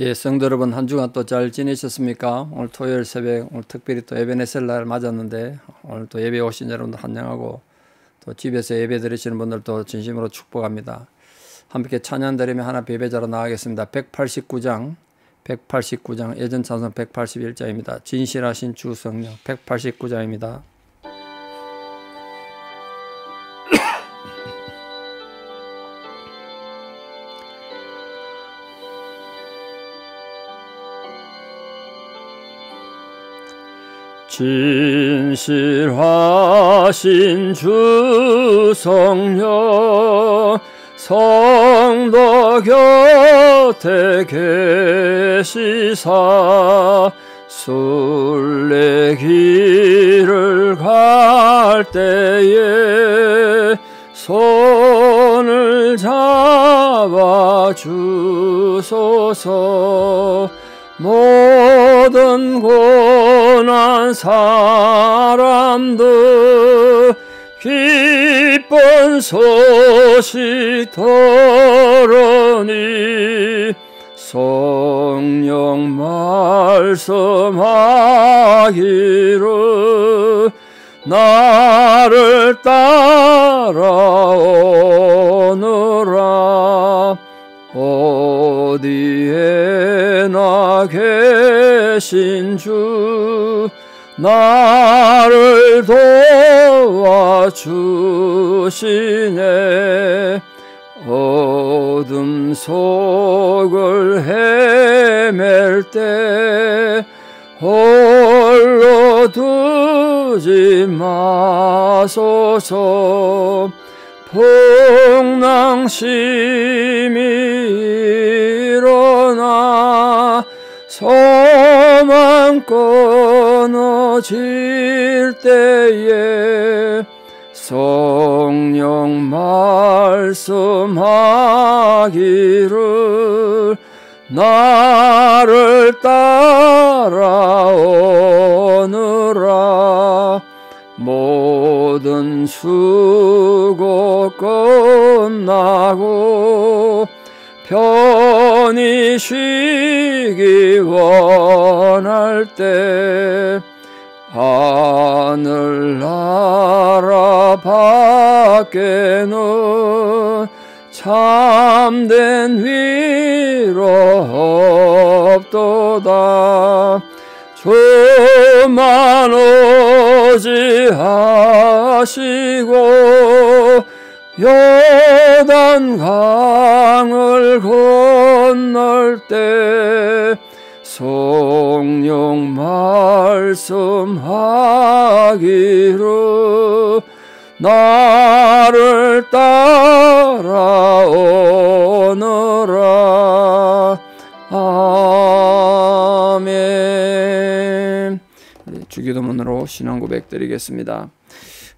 예, 성도 여러분 한 주간 또 잘 지내셨습니까? 오늘 토요일 새벽 오늘 특별히 또 에베네셀 날 맞았는데 오늘 또 예배 오신 여러분들 환영하고 또 집에서 예배 드리시는 분들도 진심으로 축복합니다. 함께 찬양 드리며 하나 예배자로 나가겠습니다. 189장 189장 예전 찬송 181장입니다. 진실하신 주 성령 189장입니다. 진실하신주 성령 성도 곁에 계시사 순례길을 갈 때에 손을 잡아 주소서 모든 고난 사람들 기쁜 소식 들으니 성령 말씀하기를 나를 따라오느라 어디에 계신 주 나를 도와주시네 어둠 속을 헤맬 때 홀로 두지 마소서 폭낭심이 일어나 소망 끊어질 때에 성령 말씀하기를 나를 따라오느라 모든 수고 끝나고 편히 쉬기 원할 때 하늘나라 밖에는 참된 위로 없도다 주만 오지 하시 요단강을 건널 때 성령 말씀하기로 나를 따라오너라 아멘 네, 주기도문으로 신앙 고백 드리겠습니다.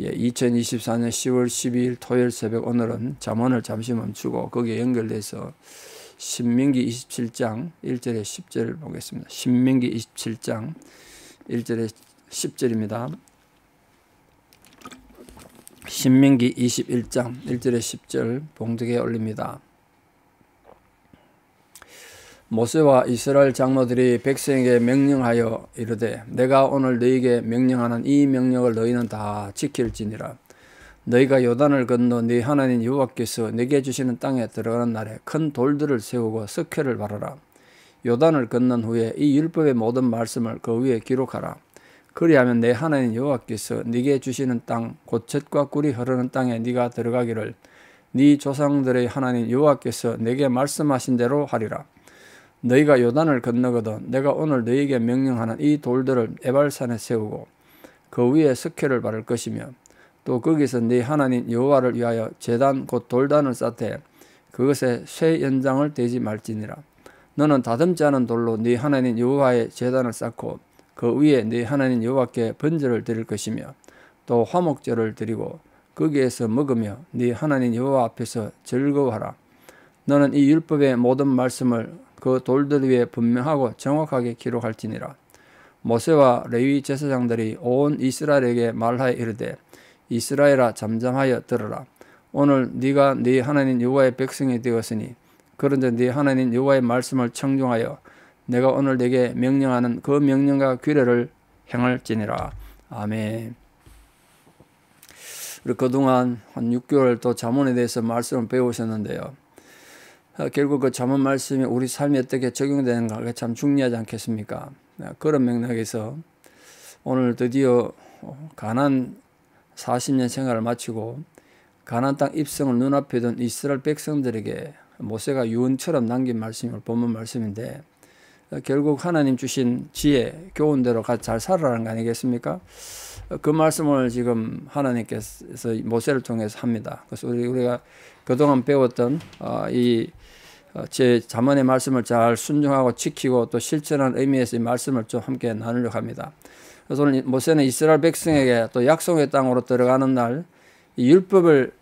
예, 2024년 10월 12일 토요일 새벽 오늘은 잠언을 잠시 멈추고 거기에 연결돼서 신명기 27장 1절에 10절을 보겠습니다. 신명기 27장 1절에 10절입니다. 신명기 21장 1절에 10절 봉독에 올립니다. 모세와 이스라엘 장로들이 백성에게 명령하여 이르되 내가 오늘 너희에게 명령하는 이 명령을 너희는 다 지킬지니라 너희가 요단을 건너 네 하나님 여호와께서 네게 주시는 땅에 들어가는 날에 큰 돌들을 세우고 석회를 바라라 요단을 건넌 후에 이 율법의 모든 말씀을 그 위에 기록하라 그리하면 내 하나님 여호와께서 네게 주시는 땅고 c 과 꿀이 흐르는 땅에 네가 들어가기를 네 조상들의 하나님 여호와께서 네게 말씀하신 대로 하리라 너희가 요단을 건너거든 내가 오늘 너희에게 명령하는 이 돌들을 에발산에 세우고 그 위에 석회를 바를 것이며 또 거기서 네 하나님 여호와를 위하여 제단곧 돌단을 쌓되 그것에 쇠 연장을 대지 말지니라 너는 다듬지 않은 돌로 네 하나님 여호와의 제단을 쌓고 그 위에 네 하나님 여호와께 번제를 드릴 것이며 또 화목제를 드리고 거기에서 먹으며 네 하나님 여호와 앞에서 즐거워하라 너는 이 율법의 모든 말씀을 그 돌들 위에 분명하고 정확하게 기록할지니라. 모세와 레위 제사장들이 온 이스라엘에게 말하여 이르되 이스라엘아 잠잠하여 들으라. 오늘 네가 네 하나님 여호와의 백성이 되었으니 그런데 네 하나님 여호와의 말씀을 청중하여 내가 오늘 네게 명령하는 그 명령과 규례를 행할지니라. 아멘. 그동안 한 6개월 또 자문에 대해서 말씀을 배우셨는데요. 어, 결국 그 자문 말씀이 우리 삶에 어떻게 적용되는가 그게 참 중요하지 않겠습니까? 아, 그런 맥락에서 오늘 드디어 어, 가난 40년 생활을 마치고 가난 땅 입성을 눈앞에 둔 이스라엘 백성들에게 모세가 유언처럼 남긴 말씀을 본문 말씀인데 어, 결국 하나님 주신 지혜 교훈대로 잘 살아라는 거 아니겠습니까? 그 말씀을 지금 하나님께서 모세를 통해서 합니다. 그래서 우리, 우리가 그동안 배웠던 이 어, 제 자문의 말씀을 잘 순종하고 지키고 또 실천한 의미에서 이 말씀을 좀 함께 나누려고 합니다. 그래서 오늘 모세는 이스라엘 백성에게 또 약속의 땅으로 들어가는 날 이 율법을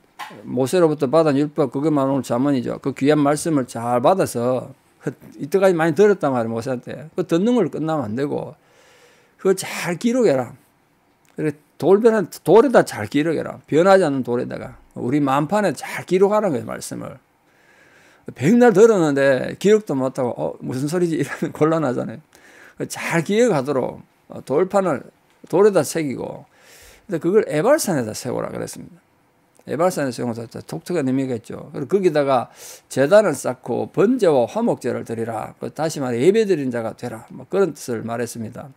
모세로부터 받은 율법 그것만 오늘 자문이죠. 그 귀한 말씀을 잘 받아서 이때까지 많이 들었단 말이에요 모세한테. 그 듣는 걸 끝나면 안 되고 그걸 잘 기록해라. 그래 돌변한 돌에다 잘 기록해라. 변하지 않는 돌에다가 우리 만판에 잘 기록하라는 거예요 말씀을. 백날 들었는데 기억도 못하고 어, 무슨 소리지 이러면 곤란하잖아요. 잘 기억하도록 어, 돌판을 돌에다 새기고 근데 그걸 에발산에다 세우라 그랬습니다. 에발산에 세우면서 독특한 의미가 죠 그리고 거기다가 재단을 쌓고 번제와 화목제를 드리라. 그 다시 말해 예배 드린 자가 되라. 뭐 그런 뜻을 말했습니다.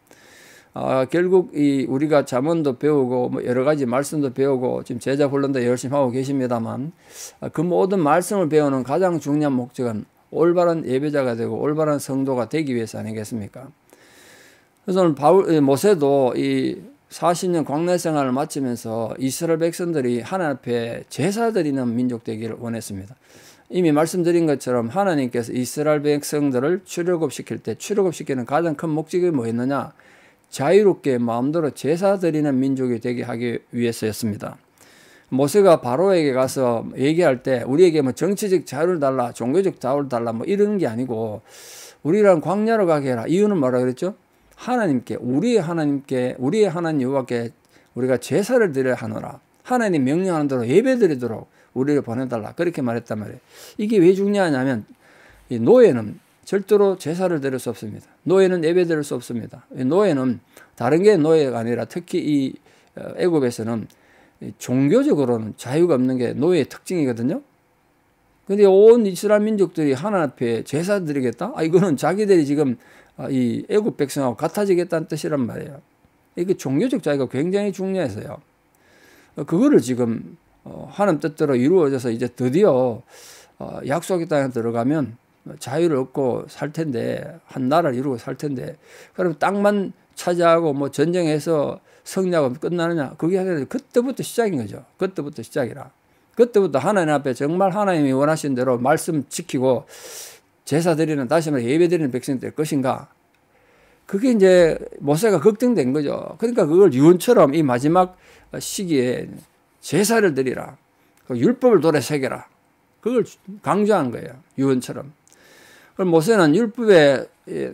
아, 결국 이 우리가 자문도 배우고 뭐 여러 가지 말씀도 배우고 지금 제자 훈련도 열심히 하고 계십니다만 아, 그 모든 말씀을 배우는 가장 중요한 목적은 올바른 예배자가 되고 올바른 성도가 되기 위해서 아니겠습니까? 그래서 바울 모세도 이 40년 광내 생활을 마치면서 이스라엘 백성들이 하나님 앞에 제사 드리는 민족 되기를 원했습니다. 이미 말씀드린 것처럼 하나님께서 이스라엘 백성들을 출애굽 시킬 때 출애굽 시키는 가장 큰 목적이 뭐였느냐? 자유롭게 마음대로 제사 드리는 민족이 되게 하기 위해서였습니다. 모세가 바로에게 가서 얘기할 때 우리에게 뭐 정치적 자유를 달라, 종교적 자유를 달라 뭐이러게 아니고 우리랑 광야로 가게 해라. 이유는 뭐라 그랬죠? 하나님께 우리의 하나님께 우리의 하나님 여호와께 우리가 제사를 드려 하노라. 하나님 명령하는 대로 예배드리도록 우리를 보내달라. 그렇게 말했단 말이에요. 이게 왜 중요하냐면 노예는 절대로 제사를 드릴 수 없습니다. 노예는 예배드릴 수 없습니다. 노예는 다른 게 노예가 아니라 특히 이 어, 애굽에서는 종교적으로는 자유가 없는 게 노예의 특징이거든요. 근데 온 이스라엘 민족들이 하나 앞에 제사 드리겠다? 아 이거는 자기들이 지금 아, 이 애굽 백성하고 같아지겠다는 뜻이란 말이에요. 이게 종교적 자유가 굉장히 중요해서요. 어, 그거를 지금 어, 하나 뜻대로 이루어져서 이제 드디어 약속의 땅에 들어가면 자유를 얻고 살 텐데 한 나라를 이루고 살 텐데 그럼 땅만 차지하고 뭐 전쟁해서 성리하고 끝나느냐 그게 아니라 그때부터 시작인 거죠. 그때부터 시작이라. 그때부터 하나님 앞에 정말 하나님이 원하신 대로 말씀 지키고 제사 드리는 다시 말해 예배 드리는 백성 될 것인가? 그게 이제 모세가 걱정된 거죠. 그러니까 그걸 유언처럼 이 마지막 시기에 제사를 드리라. 그 율법을 돌에 새겨라. 그걸 강조한 거예요. 유언처럼. 그럼 모세는 율법의 예,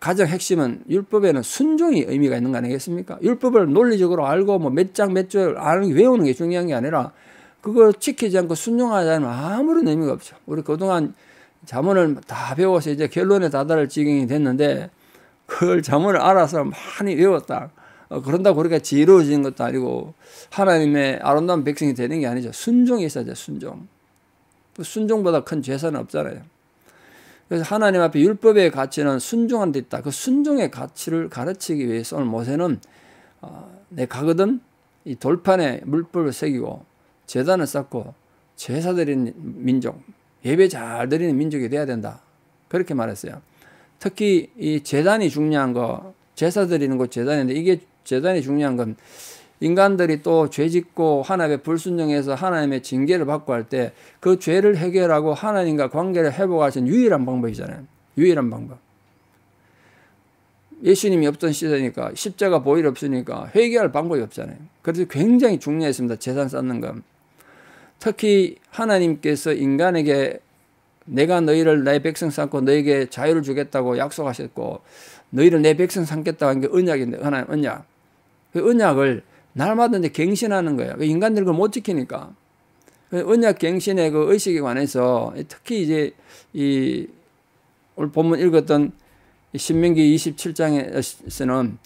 가장 핵심은 율법에는 순종이 의미가 있는 거 아니겠습니까? 율법을 논리적으로 알고 뭐 몇 장 몇줄 아는 외우는 게 중요한 게 아니라 그걸 지키지 않고 순종하지 않으면 아무런 의미가 없죠. 우리 그동안 자문을 다 배워서 이제 결론에 다다를 지경이 됐는데 그걸 자문을 알아서 많이 외웠다. 어, 그런다고 우리가 지혜로워지는 것도 아니고 하나님의 아름다운 백성이 되는 게 아니죠. 순종이 있어야 돼 순종. 순종보다 큰 죄사는 없잖아요. 그래서 하나님 앞에 율법의 가치는 순종한 데 있다. 그 순종의 가치를 가르치기 위해서 오늘 모세는 어, 내 가거든 이 돌판에 물불을 새기고 재단을 쌓고 제사 드리는 민족, 예배 잘 드리는 민족이 돼야 된다. 그렇게 말했어요. 특히 이 재단이 중요한 거, 제사 드리는 거 재단인데 이게 재단이 중요한 건 인간들이 또 죄짓고 하나님의 불순종해서 하나님의 징계를 받고 할 때 그 죄를 해결하고 하나님과 관계를 회복하신 유일한 방법이잖아요. 유일한 방법. 예수님이 없던 시대니까 십자가 보일 없으니까 회개할 방법이 없잖아요. 그래서 굉장히 중요했습니다. 재산 쌓는 건. 특히 하나님께서 인간에게 내가 너희를 내 백성 삼고 너에게 자유를 주겠다고 약속하셨고 너희를 내 백성 삼겠다고 한게 언약인데 하나님 언약. 그 언약을 날마다 이제 갱신하는 거예요. 그 인간들이 그걸 못 지키니까. 그 언약 갱신의 그 의식에 관해서 특히 이제 이 오늘 본문 읽었던 신명기 27장에서는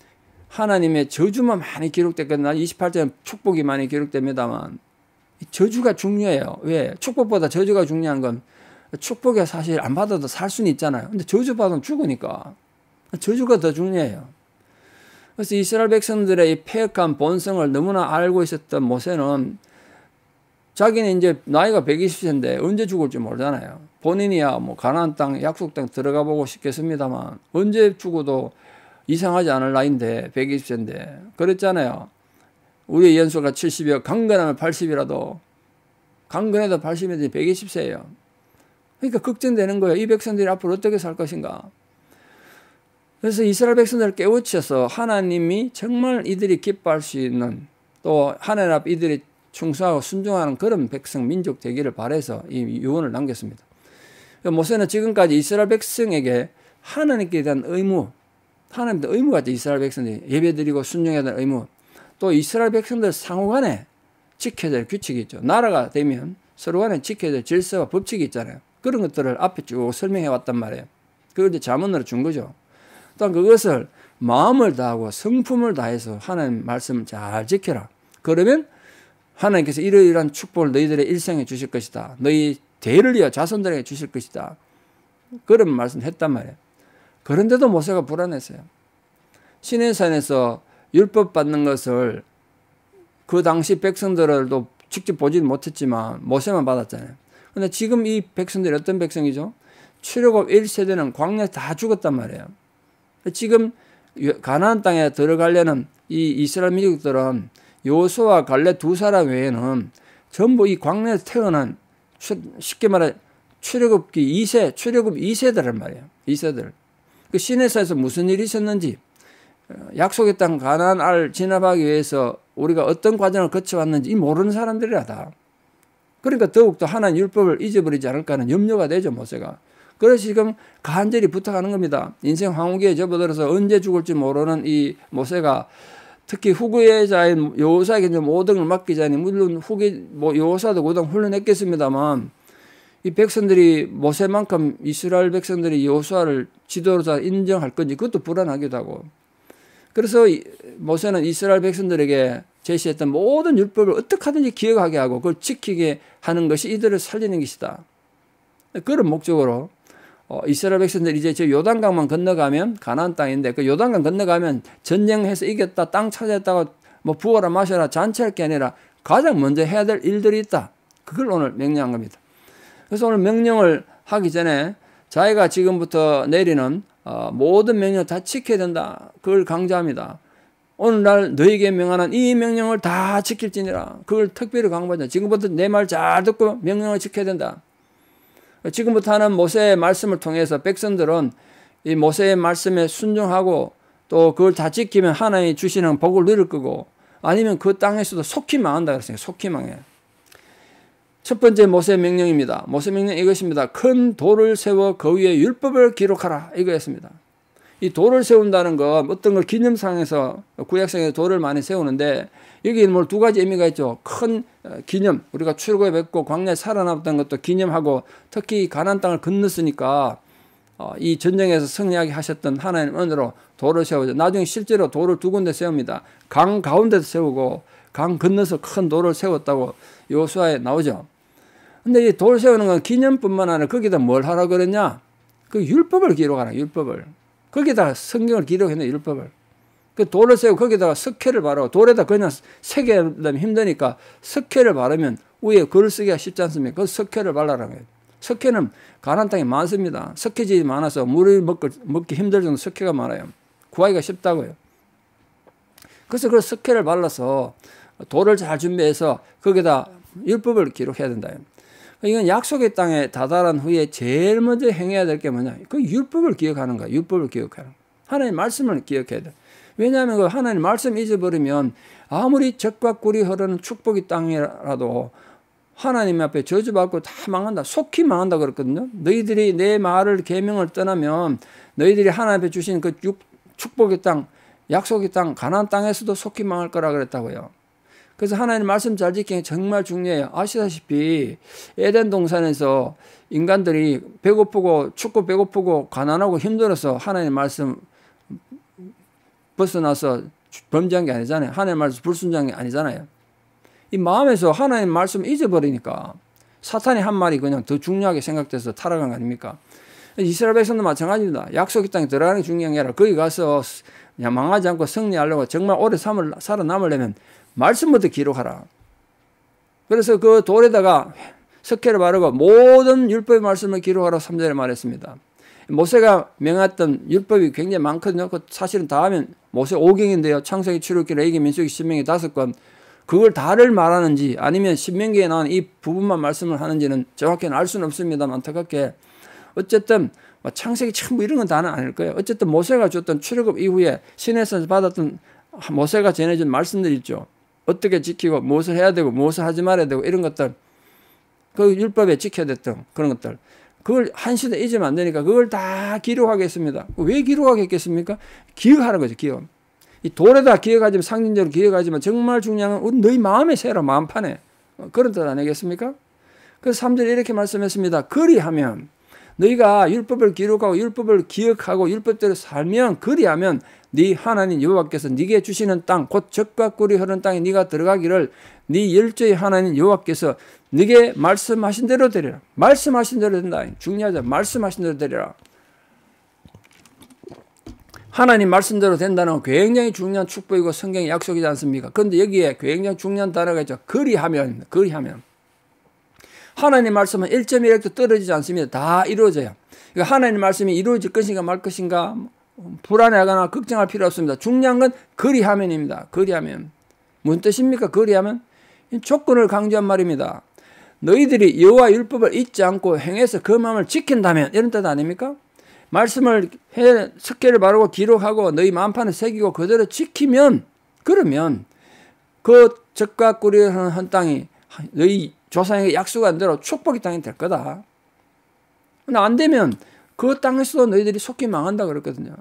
하나님의 저주만 많이 기록됐거든요. 2 8장 축복이 많이 기록됩니다만 저주가 중요해요. 왜? 축복보다 저주가 중요한 건 축복에 사실 안 받아도 살 수는 있잖아요. 근데 저주 받으면 죽으니까 저주가 더 중요해요. 그래서 이스라엘 백성들의 이 폐역한 본성을 너무나 알고 있었던 모세는 자기는 이제 나이가 120세인데 언제 죽을지 모르잖아요. 본인이야 뭐 가나안 땅 약속 땅 들어가 보고 싶겠습니다만 언제 죽어도 이상하지 않을 나이인데 120세인데 그랬잖아요. 우리의 연수가 70이요. 강건하면 80이라도 강건해도 80이면 120세예요. 그러니까 걱정되는 거예요. 이 백성들이 앞으로 어떻게 살 것인가. 그래서 이스라엘 백성들을 깨우쳐서 하나님이 정말 이들이 기뻐할 수 있는 또 하나님 앞 이들이 충성하고 순종하는 그런 백성 민족 되기를 바래서 이 유언을 남겼습니다. 그러니까 모세는 지금까지 이스라엘 백성에게 하나님께 대한 의무, 하나님께 의무가 있죠. 이스라엘 백성들이 예배드리고 순종해야 될 의무, 또 이스라엘 백성들 상호간에 지켜야 될 규칙이 있죠. 나라가 되면 서로간에 지켜야 될 질서와 법칙이 있잖아요. 그런 것들을 앞에 쭉 설명해 왔단 말이에요. 그걸 이제 자문으로 준 거죠. 또한 그것을 마음을 다하고 성품을 다해서 하나님 말씀잘 지켜라. 그러면 하나님께서 이러이러한 축복을 너희들의 일생에 주실 것이다. 너희 대를 이어 자손들에게 주실 것이다. 그런 말씀을 했단 말이에요. 그런데도 모세가 불안했어요. 시내산에서 율법 받는 것을 그 당시 백성들도 직접 보지는 못했지만 모세만 받았잖아요. 그런데 지금 이 백성들이 어떤 백성이죠? 출애굽 1세대는 광야에 다 죽었단 말이에요. 지금 가나안 땅에 들어가려는 이 이스라엘 민족들은 요수와 갈래두 사람 외에는 전부 이광내에서 태어난 쉽게 말해 출애굽기 2세, 출애굽 2세들란 말이에요. 2세들. 그 시내사에서 무슨 일이 있었는지 어, 약속의 땅 가나안 알 진압하기 위해서 우리가 어떤 과정을 거쳐왔는지 모르는 사람들이라 다. 그러니까 더욱더 하나님 율법을 잊어버리지 않을까 하는 염려가 되죠 모세가. 그래서 지금 간절히 부탁하는 겁니다. 인생 황후기에 접어들어서 언제 죽을지 모르는 이 모세가 특히 후계자인 여사에게좀오을 맡기자니 물론 후계 뭐여사도 고등 훈련했겠습니다만 이 백성들이 모세만큼 이스라엘 백성들이 여사를 지도자 인정할 건지 그것도 불안하기도 하고 그래서 모세는 이스라엘 백성들에게 제시했던 모든 율법을 어떻게 하든지 기억하게 하고 그걸 지키게 하는 것이 이들을 살리는 것이다. 그런 목적으로 어, 이스라엘 백성들 이제 저 요단강만 건너가면 가나안 땅인데 그 요단강 건너가면 전쟁해서 이겼다 땅 차지했다가 뭐 부어라 마셔라 잔치할 게 아니라 가장 먼저 해야 될 일들이 있다. 그걸 오늘 명령한 겁니다. 그래서 오늘 명령을 하기 전에 자기가 지금부터 내리는 어, 모든 명령 다 지켜야 된다. 그걸 강조합니다. 오늘날 너에게 명하는 이 명령을 다 지킬지니라. 그걸 특별히 강조하자. 지금부터 내 말 잘 듣고 명령을 지켜야 된다. 지금부터 하는 모세의 말씀을 통해서 백성들은 이 모세의 말씀에 순종하고 또 그걸 다 지키면 하나님 주시는 복을 누릴 거고 아니면 그 땅에서도 속히 망한다 그랬어요. 속히 망해. 첫 번째 모세 명령입니다. 모세 명령 이것입니다. 큰 돌을 세워 그 위에 율법을 기록하라. 이거였습니다. 이 돌을 세운다는 건 어떤 걸 기념상에서 구약상에서 돌을 많이 세우는데 여기 뭘두 뭐 가지 의미가 있죠. 큰 어, 기념 우리가 출구에 뵙고 광야에 살아남았던 것도 기념하고 특히 가난 땅을 건넜으니까 어, 이 전쟁에서 승리하게 하셨던 하나님 은으로 돌을 세우죠. 나중에 실제로 돌을 두 군데 세웁니다. 강 가운데서 세우고 강 건너서 큰 돌을 세웠다고 요수아에 나오죠. 근데 이 돌 세우는 건 기념뿐만 아니라 거기다 뭘 하라 그랬냐? 그 율법을 기록하라 율법을. 거기다 성경을 기록했네 율법을. 그 돌을 세고 거기다가 석회를 바르고 돌에다 그냥 새개려면 힘드니까 석회를 바르면 위에 글 쓰기가 쉽지 않습니까? 그 석회를 발라라 석회는 가난 땅이 많습니다. 석회질이 많아서 물을 먹기, 먹기 힘들 정도 석회가 많아요. 구하기가 쉽다고요. 그래서 그 석회를 발라서 돌을 잘 준비해서 거기다 율법을 기록해야 된다. 이건 약속의 땅에 다다른 후에 제일 먼저 행해야 될 게 뭐냐? 그 율법을 기억하는 거야. 율법을 기억하는 거야. 하나님 말씀을 기억해야 돼. 왜냐하면 그 하나님 말씀 잊어버리면 아무리 적과 꿀이 흐르는 축복의 땅이라도 하나님 앞에 저주받고 다 망한다. 속히 망한다 그랬거든요. 너희들이 내 말을 계명을 떠나면 너희들이 하나님 앞에 주신 그 축복의 땅, 약속의 땅, 가나 땅에서도 속히 망할 거라 그랬다고요. 그래서 하나님 말씀 잘 지키는 게 정말 중요해요. 아시다시피 에덴 동산에서 인간들이 배고프고 춥고 배고프고 가난하고 힘들어서 하나님 말씀 벗어나서 범죄한 게 아니잖아요. 하나님 말씀 불순종한 게 아니잖아요. 이 마음에서 하나님 말씀 잊어버리니까 사탄이한 말이 그냥 더 중요하게 생각돼서 타락한 거 아닙니까? 이스라엘 백성도 마찬가지입니다. 약속의 땅에 들어가는 중요한 게 아니라 거기 가서 그냥 망하지 않고 승리하려고 정말 오래 살아남으려면 말씀부터 기록하라. 그래서 그 돌에다가 석회를 바르고 모든 율법의 말씀을 기록하라 3절에 말했습니다. 모세가 명했던 율법이 굉장히 많거든요. 그 사실은 다 하면 모세 5경인데요. 창세기, 출애굽기, 레이기 민수기, 신명기 다섯 권 그걸 다를 말하는지 아니면 신명기에 나온 이 부분만 말씀을 하는지는 정확히는 알 수는 없습니다만 안타깝게 어쨌든 뭐 창세기 전부 뭐 이런 건 다는 아닐 거예요. 어쨌든 모세가 줬던 출애굽 이후에 신에서 받았던 모세가 전해준 말씀들 있죠. 어떻게 지키고 무엇을 해야 되고 무엇을 하지 말아야 되고 이런 것들 그 율법에 지켜야 됐던 그런 것들 그걸 한시도 잊으면 안 되니까 그걸 다 기록하겠습니다. 왜 기록하겠습니까? 기억하는 거죠. 기억. 이 돌에다 기억하지만 상징적으로 기억하지만 정말 중요한 건 너희 마음에 새로 마음판에 어, 그런 뜻 아니겠습니까? 그래서 3절에 이렇게 말씀했습니다. 그리하면 너희가 율법을 기록하고 율법을 기억하고 율법대로 살면 그리하면 네 하나님 여호와께서 네게 주시는 땅 곧 적과 꿀이 흐르는 땅에 네가 들어가기를 네 열조의 하나님 여호와께서 네게 말씀하신 대로 되리라. 말씀하신 대로 된다. 중요하죠 말씀하신 대로 되리라. 하나님 말씀대로 된다는 건 굉장히 중요한 축복이고 성경의 약속이지 않습니까? 그런데 여기에 굉장히 중요한 단어가 있죠. 그리하면, 그리하면. 하나님 말씀은 1.1획도 떨어지지 않습니다. 다 이루어져요. 그러니까 하나님 말씀이 이루어질 것인가 말 것인가 불안해하거나 걱정할 필요 없습니다. 중요한 건 그리하면입니다. 그리하면. 무슨 뜻입니까? 그리하면? 조건을 강조한 말입니다. 너희들이 여호와 율법을 잊지 않고 행해서 그 마음을 지킨다면 이런 뜻 아닙니까? 말씀을 해 습계를 바르고 기록하고 너희 마음판에 새기고 그대로 지키면 그러면 그 적과 꾸리는 한 땅이 너희 조상에게 약속한 대로 축복이 땅이 될 거다. 근데 안 되면 그 땅에서도 너희들이 속히 망한다 그랬거든요.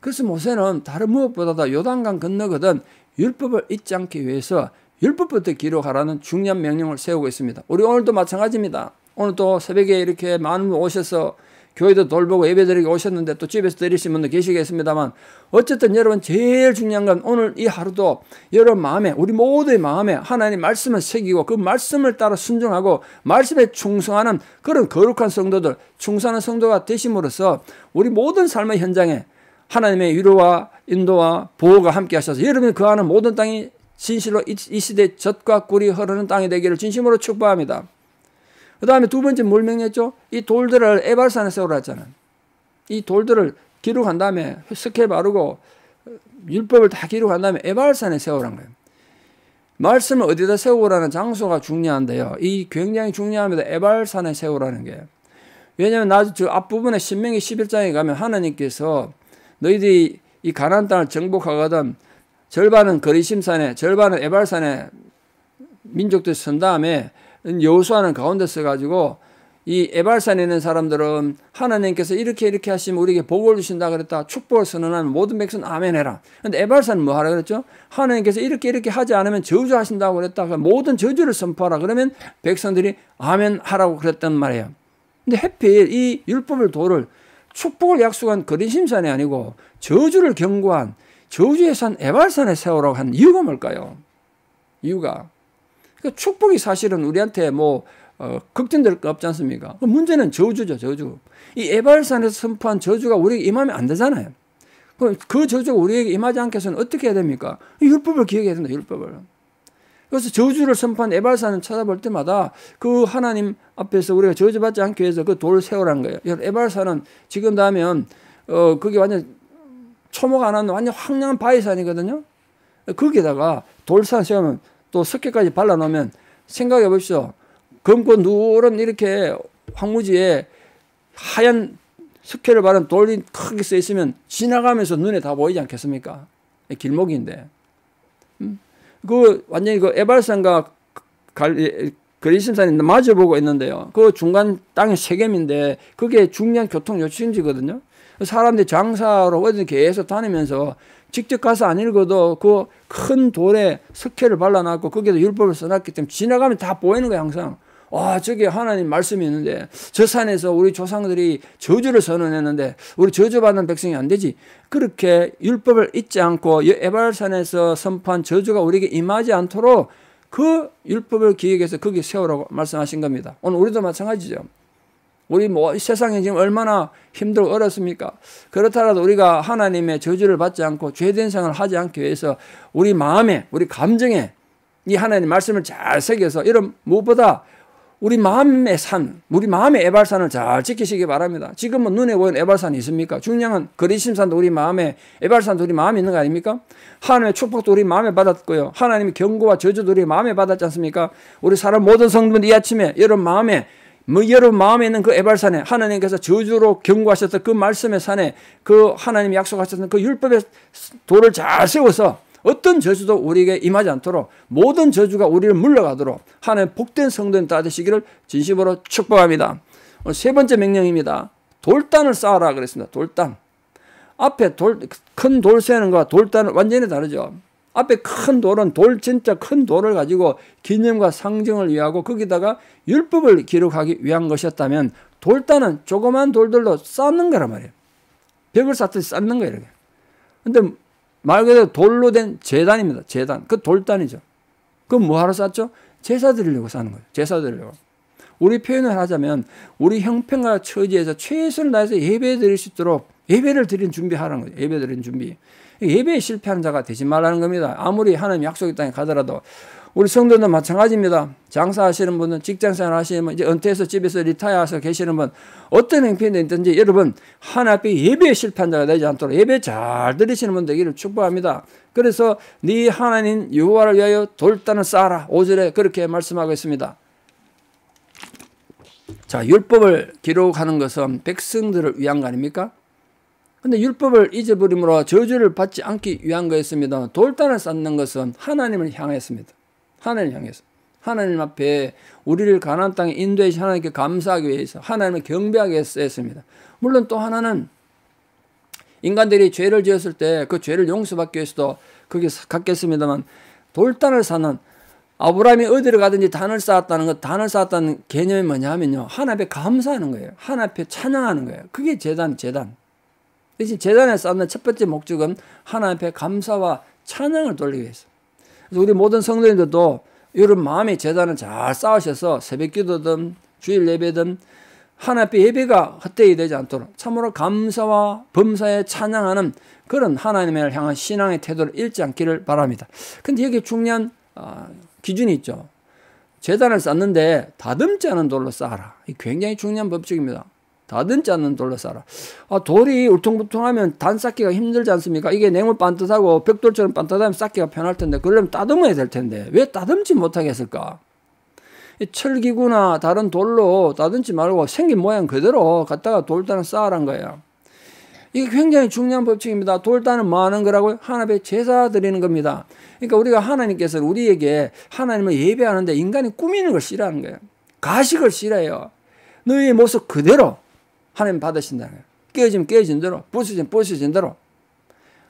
그래서 모세는 다른 무엇보다도 요단강 건너거든 율법을 잊지 않기 위해서 율법부터 기록하라는 중요한 명령을 세우고 있습니다. 우리 오늘도 마찬가지입니다. 오늘도 새벽에 이렇게 많은 분 오셔서 교회도 돌보고 예배드리게 오셨는데 또 집에서 들으신 분도 계시겠습니다만 어쨌든 여러분 제일 중요한 건 오늘 이 하루도 여러분 마음에 우리 모두의 마음에 하나님 말씀을 새기고 그 말씀을 따라 순종하고 말씀에 충성하는 그런 거룩한 성도들 충성하는 성도가 되심으로써 우리 모든 삶의 현장에 하나님의 위로와 인도와 보호가 함께 하셔서 여러분 이그 안에 모든 땅이 진실로 이 시대 젖과 꿀이 흐르는 땅이 되기를 진심으로 축복합니다. 그 다음에 두 번째 뭘 명했죠? 이 돌들을 에발산에 세우라 했잖아요. 이 돌들을 기록한 다음에 스케 바르고 율법을 다 기록한 다음에 에발산에 세우라는 거예요. 말씀을 어디다 세우라는 장소가 중요한데요. 이 굉장히 중요합니다. 에발산에 세우라는 게. 왜냐하면 나저 앞부분에 신명기 11장에 가면 하나님께서 너희들이 이가난안 땅을 정복하거든 절반은 거리심산에 절반은 에발산에 민족들 선 다음에 여호수아는 가운데 써가지고 이 에발산에 있는 사람들은 하나님께서 이렇게 이렇게 하시면 우리에게 복을 주신다 그랬다. 축복을 선언하면 모든 백성 아멘 해라. 근데 에발산은 뭐 하라 그랬죠? 하나님께서 이렇게 이렇게 하지 않으면 저주하신다고 그랬다. 모든 저주를 선포하라. 그러면 백성들이 아멘 하라고 그랬단 말이에요. 근데 해필 이 율법을 도를 축복을 약속한 거리심산이 아니고 저주를 경고한 저주의 산 에발산에 세우라고 한 이유가 뭘까요? 이유가 그러니까 축복이 사실은 우리한테 뭐 어, 걱정될 거 없지 않습니까? 문제는 저주죠, 저주. 이 에발산에서 선포한 저주가 우리에게 임하면 안 되잖아요. 그그 저주가 우리에게 임하지 않게 해서는 어떻게 해야 됩니까? 율법을 기억해야 된다, 율법을. 그래서 저주를 선포한 에발산을 찾아볼 때마다 그 하나님 앞에서 우리가 저주받지 않기 위해서 그 돌을 세우라 거예요. 에발산은 지금 다면, 어, 그게 완전 초목 안 하는 완전 황량한 바위산이거든요. 거기에다가 돌산 세우면 또 석회까지 발라놓으면 생각해 봅시오. 검고 누런 이렇게 황무지에 하얀 석회를 바른 돌이 크게 써 있으면 지나가면서 눈에 다 보이지 않겠습니까? 길목인데. 음? 그 완전히 그 에발산과 예, 그리심산이 마주 보고 있는데요. 그 중간 땅이 세겜인데 그게 중요한 교통 요충지거든요. 사람들이 장사로 어디 계속 다니면서 직접 가서 안 읽어도 그 큰 돌에 석회를 발라놨고 거기서 율법을 써놨기 때문에 지나가면 다 보이는 거야 항상. 와 아, 저게 하나님 말씀이 있는데 저 산에서 우리 조상들이 저주를 선언했는데 우리 저주받는 백성이 안 되지. 그렇게 율법을 잊지 않고 에발산에서 선포한 저주가 우리에게 임하지 않도록 그 율법을 기획해서 거기 세우라고 말씀하신 겁니다. 오늘 우리도 마찬가지죠. 우리 뭐 세상에 지금 얼마나 힘들고 어렵습니까? 그렇더라도 우리가 하나님의 저주를 받지 않고 죄된 생활을 하지 않기 위해서 우리 마음에, 우리 감정에 이 하나님 말씀을 잘 새겨서 이런 무엇보다 우리 마음의 산, 우리 마음의 에발산을 잘 지키시기 바랍니다. 지금은 눈에 보이는 에발산이 있습니까? 중량은 그리심산도 우리 마음에, 에발산도 우리 마음에 있는 거 아닙니까? 하나님의 축복도 우리 마음에 받았고요. 하나님의 경고와 저주도 우리 마음에 받았지 않습니까? 우리 사람 모든 성분들이 아침에 여러분 마음에 뭐 여러분 마음에 있는 그 에발산에 하나님께서 저주로 경고하셨던 그 말씀의 산에 그하나님 약속하셨던 그 율법의 돌을 잘 세워서 어떤 저주도 우리에게 임하지 않도록 모든 저주가 우리를 물러가도록 하나님 복된 성도인 다 되시기를 진심으로 축복합니다. 세 번째 명령입니다. 돌단을 쌓아라 그랬습니다. 돌단. 앞에 돌, 큰돌 세는 거와 돌단은 완전히 다르죠. 앞에 큰 돌은 돌 진짜 큰 돌을 가지고 기념과 상징을 위하고 거기다가 율법을 기록하기 위한 것이었다면 돌단은 조그만 돌들로 쌓는 거란 말이에요. 벽을 쌓듯이 쌓는 거예요. 그런데말 그대로 돌로 된 재단입니다. 재단. 그 돌단이죠. 그 뭐하러 쌓죠? 제사 드리려고 쌓는 거예요. 제사 드리려고. 우리 표현을 하자면 우리 형편과 처지에서 최선을 다해서 예배 드릴 수 있도록 예배를 드린 준비하라는 거죠. 예배 드린 준비. 예배에 실패하는 자가 되지 말라는 겁니다. 아무리 하나님 약속의 땅에 가더라도 우리 성도도 마찬가지입니다. 장사하시는 분은 직장생활 하시는 분, 이제 은퇴해서 집에서 리타이어해서 계시는 분, 어떤 행편이든지 여러분 하나 앞에 예배에 실패한 자가 되지 않도록 예배 잘 들으시는 분 되기를 축복합니다. 그래서 네 하나님 여호와를 위하여 돌단을 쌓아라. 5절에 그렇게 말씀하고 있습니다. 자, 율법을 기록하는 것은 백성들을 위한 거 아닙니까? 근데 율법을 잊어버림으로 저주를 받지 않기 위한 거였습니다. 돌단을 쌓는 것은 하나님을 향했습니다. 하나님을 향해서. 하나님 앞에 우리를 가나 땅에 인도해 하나님께 감사하기 위해서 하나님을 경배하기 했습니다. 물론 또 하나는 인간들이 죄를 지었을 때 그 죄를 용서받기 위해서도 그게 같겠습니다만 돌단을 사는 아브라함이 어디를 가든지 단을 쌓았다는 것, 단을 쌓았다는 개념이 뭐냐면요. 하나 앞에 감사하는 거예요. 하나 앞에 찬양하는 거예요. 그게 재단, 재단. 대신 재단에 쌓는 첫 번째 목적은 하나님 앞에 감사와 찬양을 돌리기 위해서. 그래서 우리 모든 성도님들도 여러 마음의 재단을 잘 쌓으셔서 새벽 기도든 주일 예배든 하나님 앞에 예배가 헛되이 되지 않도록 참으로 감사와 범사에 찬양하는 그런 하나님을 향한 신앙의 태도를 잃지 않기를 바랍니다. 근데 여기 중요한 아, 기준이 있죠. 재단을 쌓는데 다듬지 않은 돌로 쌓아라. 굉장히 중요한 법칙입니다. 다든 자는 돌로 싸라. 아, 돌이 울퉁불퉁하면 단 쌓기가 힘들지 않습니까? 이게 냉물 반듯하고 벽돌처럼 반듯하면 쌓기가 편할 텐데 그러면 따듬어야 될 텐데 왜 따듬지 못하겠을까? 이 철기구나 다른 돌로 따듬지 말고 생긴 모양 그대로 갖다가 돌단을 쌓으란 거예요. 이게 굉장히 중요한 법칙입니다. 돌단은 많은 뭐 거라고 하나의 제사 드리는 겁니다. 그러니까 우리가 하나님께서 는 우리에게 하나님을 예배하는데 인간이 꾸미는 걸 싫어하는 거예요. 가식을 싫어해요. 너희의 모습 그대로 하나님 받으신다는 거예요. 깨어지면 깨어진 대로, 부수지면 부수진 대로.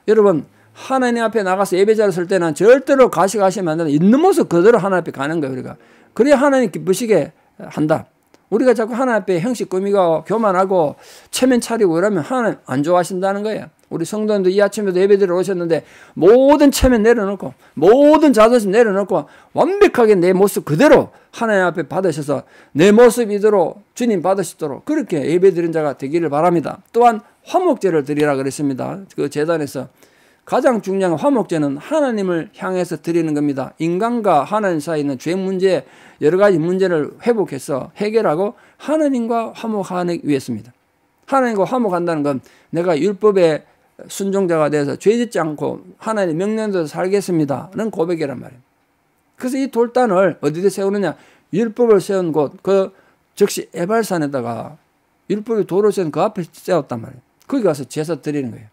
여러분, 하나님 앞에 나가서 예배자를 설 때는 절대로 가시가시면 안 된다. 있는 모습 그대로 하나님 앞에 가는 거예요, 우리가. 그래야 하나님 기쁘시게 한다. 우리가 자꾸 하나님 앞에 형식 꾸미고 교만하고 체면 차리고 이러면 하나님 안 좋아하신다는 거예요. 우리 성도님도 이 아침에도 예배드리러 오셨는데 모든 체면 내려놓고 모든 자존심 내려놓고 완벽하게 내 모습 그대로 하나님 앞에 받으셔서 내 모습 이대로 주님 받으시도록 그렇게 예배드린 자가 되기를 바랍니다. 또한 화목제를 드리라 그랬습니다. 그 재단에서 가장 중요한 화목제는 하나님을 향해서 드리는 겁니다. 인간과 하나님 사이에 있는 죄 문제, 여러 가지 문제를 회복해서 해결하고 하나님과 화목하기 위해서입니다. 하나님과 화목한다는 건 내가 율법에 순종자가 돼서 죄 짓지 않고 하나님 명령대로 살겠습니다는 고백이란 말입니다. 그래서 이 돌단을 어디에 세우느냐? 율법을 세운 곳, 그 즉시 에발산에다가 율법이 돌을 세운 그 앞에 세웠단 말이에요. 거기 가서 제사 드리는 거예요.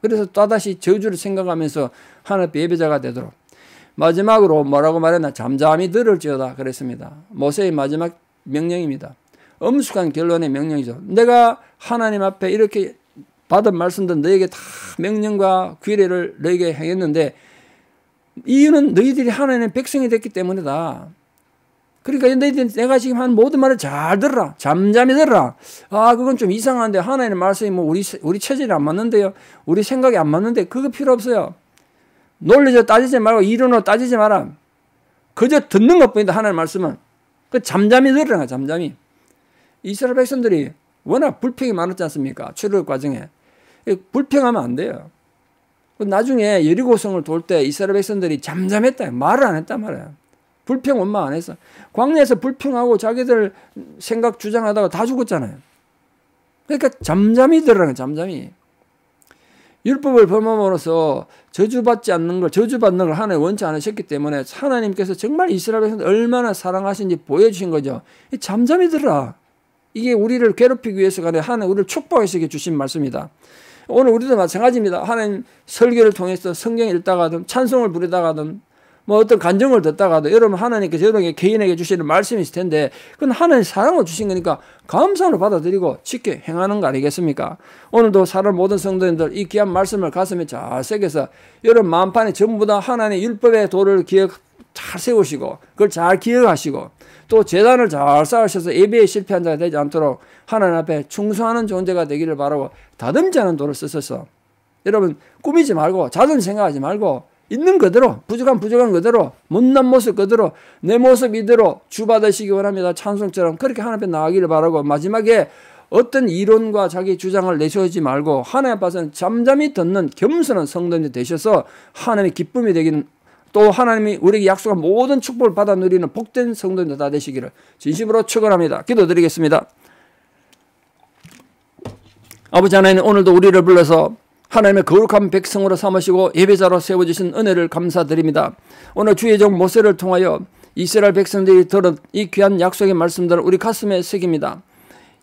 그래서 또다시 저주를 생각하면서 하나님 예배자가 되도록. 마지막으로 뭐라고 말했나? 잠잠히 들을지어다 그랬습니다. 모세의 마지막 명령입니다. 엄숙한 결론의 명령이죠. 내가 하나님 앞에 이렇게 받은 말씀도 너에게 다 명령과 규례를 너에게 행했는데 이유는 너희들이 하나님의 백성이 됐기 때문이다. 그러니까 너희들 내가 지금 한 모든 말을 잘 들어라. 잠잠히 들어라. 아, 그건 좀 이상한데 하나님의 말씀이 뭐 우리 우리 체질에 안 맞는데요. 우리 생각이 안 맞는데 그거 필요 없어요. 논리적 따지지 말고 이론으로 따지지 마라. 그저 듣는 것뿐이다 하나님의 말씀은. 그 잠잠히 들으라 잠잠히. 이스라엘 백성들이 워낙 불평이 많았지 않습니까? 출애굽 과정에. 불평하면 안 돼요. 그 나중에 여리고성을 돌 때 이스라엘 백성들이 잠잠했다. 말을 안 했단 말이에 불평 원망 안 했어. 광야에서 불평하고 자기들 생각 주장하다가 다 죽었잖아요. 그러니까 잠잠히 들으라 잠잠히. 율법을 범함으로써 저주받지 않는 걸 저주받는 걸 하나님 원치 않으셨기 때문에 하나님께서 정말 이스라엘 백성을 얼마나 사랑하신지 보여주신 거죠. 잠잠히 들으라. 이게 우리를 괴롭히기 위해서가 아니라 하나님 우리를 축복하시게 주신 말씀이다. 오늘 우리도 마찬가지입니다. 하나님 설교를 통해서 성경 읽다가든 찬송을 부르다가든 뭐 어떤 간증을 듣다가도 여러분 하나님께서 여러분에게 개인에게 주시는 말씀이실 텐데 그건 하나님 사랑을 주신 거니까 감사를 받아들이고 쉽게 행하는 거 아니겠습니까? 오늘도 사람 모든 성도님들 이 귀한 말씀을 가슴에 잘 새겨서 여러분 마음판에 전부 다하나님 율법의 도를 기억 잘 세우시고 그걸 잘 기억하시고 또 재단을 잘 쌓으셔서 예배에 실패한 자가 되지 않도록 하나님 앞에 충성하는 존재가 되기를 바라고 다듬지 않은 돈을 쓰셔서 여러분 꾸미지 말고 자존 생각하지 말고 있는 그대로 부족한 부족한 그대로 못난 모습 그대로 내 모습 이대로 주 받으시기 원합니다. 찬송처럼 그렇게 하나님 앞에 나가기를 바라고 마지막에 어떤 이론과 자기 주장을 내세우지 말고 하나님 앞에서는 잠잠히 듣는 겸손한 성도님 되셔서 하나님의 기쁨이 되기는 또 하나님이 우리에게 약속한 모든 축복을 받아 누리는 복된 성도님들 다 되시기를 진심으로 축원합니다. 기도드리겠습니다. 아버지 하나님 오늘도 우리를 불러서 하나님의 거룩한 백성으로 삼으시고 예배자로 세워주신 은혜를 감사드립니다. 오늘 주의 종 모세를 통하여 이스라엘 백성들이 들은 이 귀한 약속의 말씀들을 우리 가슴에 새깁니다.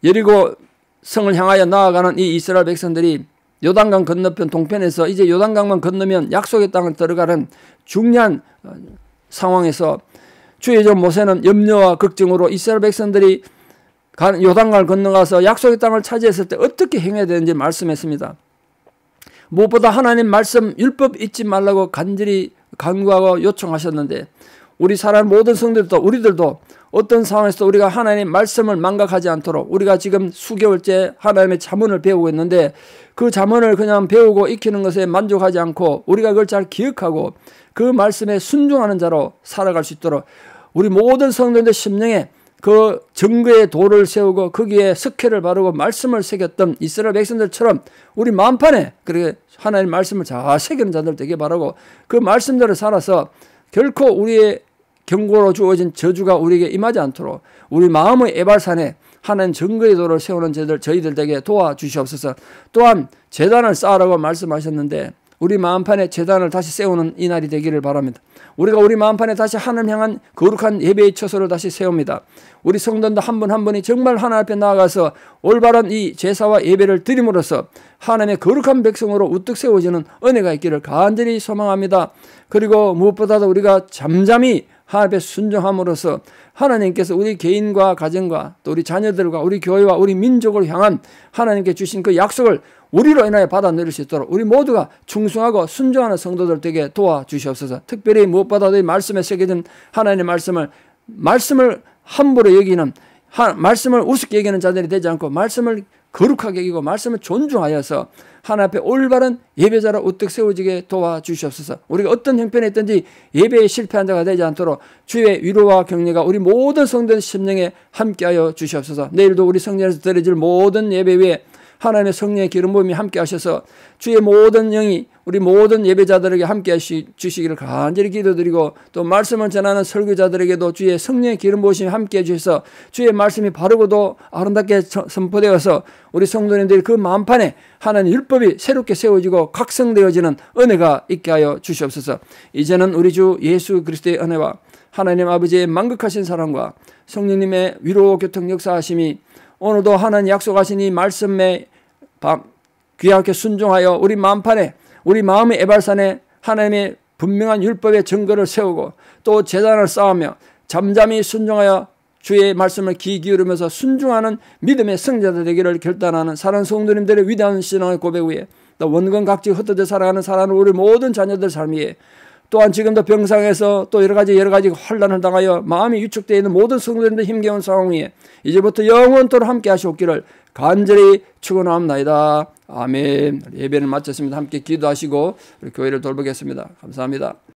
예리고 성을 향하여 나아가는 이 이스라엘 백성들이 요단강 건너편 동편에서 이제 요단강만 건너면 약속의 땅을 들어가는 중요한 어, 상황에서 주의 종 모세는 염려와 걱정으로 이스라엘 백성들이 요단강을 건너가서 약속의 땅을 차지했을 때 어떻게 행해야 되는지 말씀했습니다. 무엇보다 하나님 말씀 율법 잊지 말라고 간절히 간구하고 요청하셨는데 우리 사랑 모든 성들도 우리들도 어떤 상황에서 우리가 하나님의 말씀을 망각하지 않도록 우리가 지금 수개월째 하나님의 자문을 배우고 있는데 그 자문을 그냥 배우고 익히는 것에 만족하지 않고 우리가 그걸 잘 기억하고 그 말씀에 순종하는 자로 살아갈 수 있도록 우리 모든 성도들 심령에 그 정거의 돌을 세우고 거기에 석회를 바르고 말씀을 새겼던 이스라엘 백성들처럼 우리 마음판에 그렇게 하나님 말씀을 잘 새기는 자들 되게 바라고 그 말씀대로 살아서 결코 우리의 경고로 주어진 저주가 우리에게 임하지 않도록 우리 마음의 에발산에 하는 정거의 도를 세우는 저희들, 저희들에게 도와주시옵소서. 또한 재단을 쌓으라고 말씀하셨는데 우리 마음판에 재단을 다시 세우는 이날이 되기를 바랍니다. 우리가 우리 마음판에 다시 하늘 향한 거룩한 예배의 처소를 다시 세웁니다. 우리 성도들 한분 한 분이 정말 하나 앞에 나아가서 올바른 이 제사와 예배를 드림으로써 하나님의 거룩한 백성으로 우뚝 세워지는 은혜가 있기를 간절히 소망합니다. 그리고 무엇보다도 우리가 잠잠히 하나님께 순종함으로써 하나님께서 우리 개인과 가정과 또 우리 자녀들과 우리 교회와 우리 민족을 향한 하나님께 주신 그 약속을 우리로 인하여 받아 내릴 수 있도록 우리 모두가 충성하고 순종하는 성도들 되게 도와주시옵소서. 특별히 무엇보다도 이 말씀에 새겨진 하나님의 말씀을 말씀을 함부로 여기는 하, 말씀을 우습게 여기는 자들이 되지 않고 말씀을 거룩하게 여기고 말씀을 존중하여서 하나 앞에 올바른 예배자로 우뚝 세워지게 도와주시옵소서. 우리가 어떤 형편에 있든지 예배에 실패한 자가 되지 않도록 주의 위로와 격려가 우리 모든 성전 심령에 함께하여 주시옵소서. 내일도 우리 성전에서 드려질 모든 예배 위에 하나님의 성령의 기름 부음이 함께 하셔서 주의 모든 영이 우리 모든 예배자들에게 함께 하시, 주시기를 간절히 기도드리고 또 말씀을 전하는 설교자들에게도 주의 성령의 기름 부으심이 함께 해주셔서 주의 말씀이 바르고도 아름답게 선포되어서 우리 성도님들이 그 마음판에 하나님 율법이 새롭게 세워지고 각성되어지는 은혜가 있게 하여 주시옵소서 이제는 우리 주 예수 그리스도의 은혜와 하나님 아버지의 만극하신 사랑과 성령님의 위로 교통 역사하심이 오늘도 하나님 약속하신 이 말씀에 귀하게 순종하여 우리 마음판에 우리 마음의 에발산에 하나님의 분명한 율법의 증거를 세우고 또 재단을 쌓으며 잠잠히 순종하여 주의 말씀을 귀 기울이면서 순종하는 믿음의 승자들 되기를 결단하는 사랑 성도님들의 위대한 신앙의 고백 위에 또 원근 각지 흩어져 살아가는 사랑하는 우리 모든 자녀들 삶 위에 또한 지금도 병상에서 또 여러 가지 여러 가지 환란을 당하여 마음이 위축되어 있는 모든 성도님들 힘겨운 상황 에 이제부터 영원토록 함께 하시옵기를 간절히 축원합니다. 아멘. 예배를 마쳤습니다. 함께 기도하시고 우리 교회를 돌보겠습니다. 감사합니다.